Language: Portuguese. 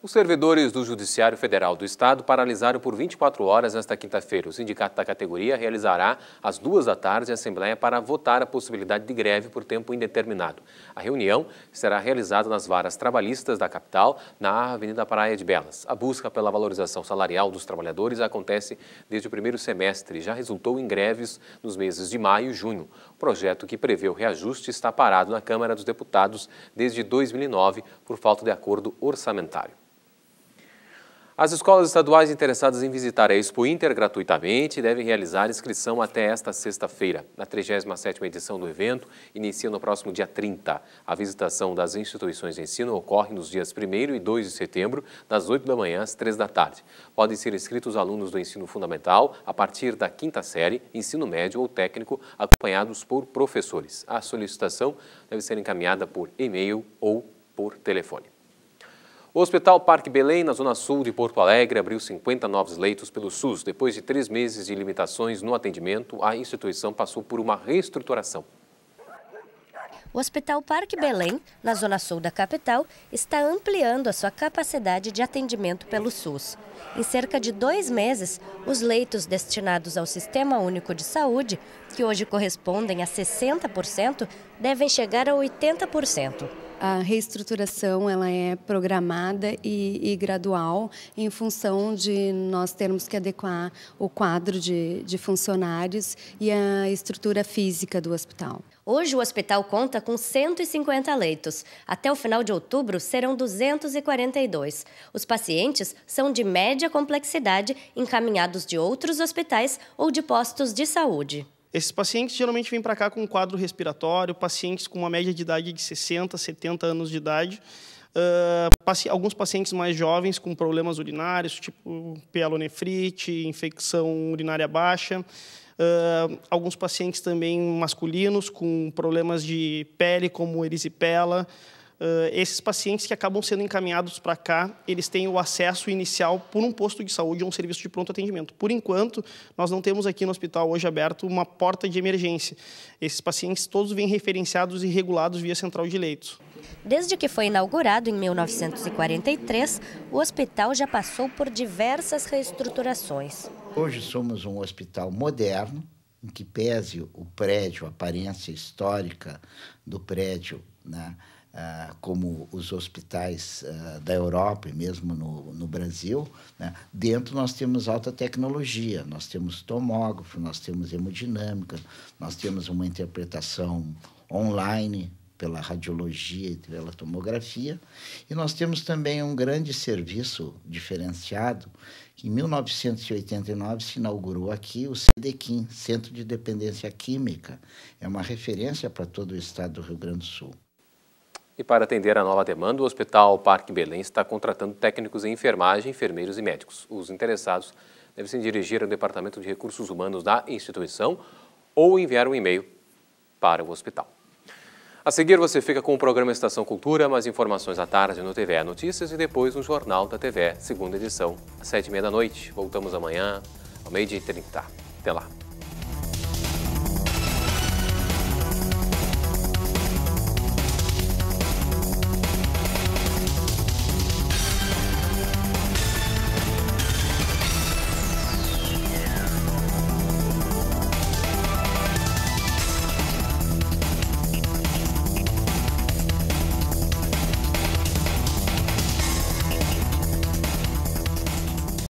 Os servidores do Judiciário Federal do Estado paralisaram por 24 horas nesta quinta-feira. O sindicato da categoria realizará, às duas da tarde, a Assembleia para votar a possibilidade de greve por tempo indeterminado. A reunião será realizada nas varas trabalhistas da capital, na Avenida Praia de Belas. A busca pela valorização salarial dos trabalhadores acontece desde o primeiro semestre e já resultou em greves nos meses de maio e junho. O projeto que prevê o reajuste está parado na Câmara dos Deputados desde 2009 por falta de acordo orçamentário. As escolas estaduais interessadas em visitar a Expo Inter gratuitamente devem realizar inscrição até esta sexta-feira. A 37ª edição do evento inicia no próximo dia 30. A visitação das instituições de ensino ocorre nos dias 1 e 2 de setembro, das 8 da manhã às 3 da tarde. Podem ser inscritos alunos do ensino fundamental a partir da quinta série, ensino médio ou técnico, acompanhados por professores. A solicitação deve ser encaminhada por e-mail ou por telefone. O Hospital Parque Belém, na Zona Sul de Porto Alegre, abriu 50 novos leitos pelo SUS. Depois de três meses de limitações no atendimento, a instituição passou por uma reestruturação. O Hospital Parque Belém, na zona sul da capital, está ampliando a sua capacidade de atendimento pelo SUS. Em cerca de dois meses, os leitos destinados ao Sistema Único de Saúde, que hoje correspondem a 60%, devem chegar a 80% a reestruturação ela é programada e, e, gradual em função de nós termos que adequar o quadro de, de funcionários e a estrutura física do hospital. Hoje o hospital conta com 150 leitos. Até o final de outubro serão 242. Os pacientes são de média complexidade, encaminhados de outros hospitais ou de postos de saúde. Esses pacientes geralmente vêm para cá com um quadro respiratório, pacientes com uma média de idade de 60, 70 anos de idade, uh, paci alguns pacientes mais jovens com problemas urinários, tipo pielonefrite, infecção urinária baixa, uh, alguns pacientes também masculinos com problemas de pele, como erisipela, Uh, esses pacientes que acabam sendo encaminhados para cá, eles têm o acesso inicial por um posto de saúde ou um serviço de pronto atendimento. Por enquanto, nós não temos aqui no hospital hoje aberto uma porta de emergência. Esses pacientes todos vêm referenciados e regulados via central de leitos. Desde que foi inaugurado em 1943, o hospital já passou por diversas reestruturações. Hoje somos um hospital moderno, em que pese o prédio, a aparência histórica do prédio, né? Ah, como os hospitais ah, da Europa e mesmo no, no Brasil, né? dentro nós temos alta tecnologia, nós temos tomógrafo, nós temos hemodinâmica, nós temos uma interpretação online pela radiologia e pela tomografia. E nós temos também um grande serviço diferenciado, que em 1989 se inaugurou aqui o CDQIM, Centro de Dependência Química. É uma referência para todo o estado do Rio Grande do Sul. E para atender à nova demanda, o Hospital Parque Belém está contratando técnicos em enfermagem, enfermeiros e médicos. Os interessados devem se dirigir ao Departamento de Recursos Humanos da instituição ou enviar um e-mail para o hospital. A seguir, você fica com o programa Estação Cultura, mais informações à tarde no TV Notícias e depois no Jornal da TV, segunda edição, às sete e meia da noite. Voltamos amanhã, ao meio-dia e trinta. Até lá.